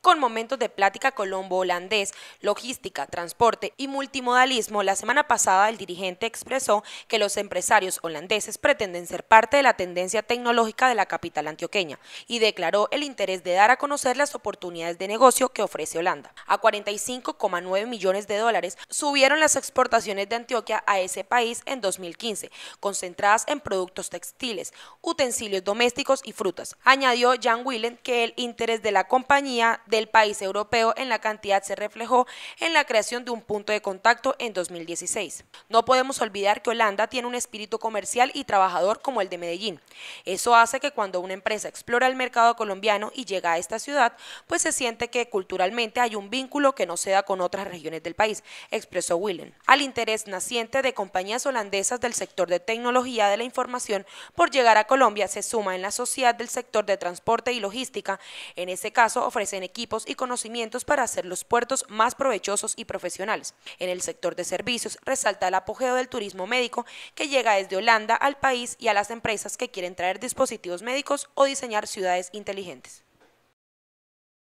con momentos de plática colombo-holandés, logística, transporte y multimodalismo, la semana pasada el dirigente expresó que los empresarios holandeses pretenden ser parte de la tendencia tecnológica de la capital antioqueña y declaró el interés de dar a conocer las oportunidades de negocio que ofrece Holanda. A 45,9 millones de dólares subieron las exportaciones de Antioquia a ese país en 2015, concentradas en productos textiles, utensilios domésticos y frutas. Añadió Jan Willen que el interés de la compañía del país europeo en la cantidad se reflejó en la creación de un punto de contacto en 2016. No podemos olvidar que Holanda tiene un espíritu comercial y trabajador como el de Medellín. Eso hace que cuando una empresa explora el mercado colombiano y llega a esta ciudad, pues se siente que culturalmente hay un vínculo que no se da con otras regiones del país, expresó Willem. Al interés naciente de compañías holandesas del sector de tecnología de la información por llegar a Colombia se suma en la sociedad del sector de transporte y logística. En ese caso ofrecen equipos y conocimientos para hacer los puertos más provechosos y profesionales. En el sector de servicios resalta el apogeo del turismo médico que llega desde Holanda al país y a las empresas que quieren traer dispositivos médicos o diseñar ciudades inteligentes.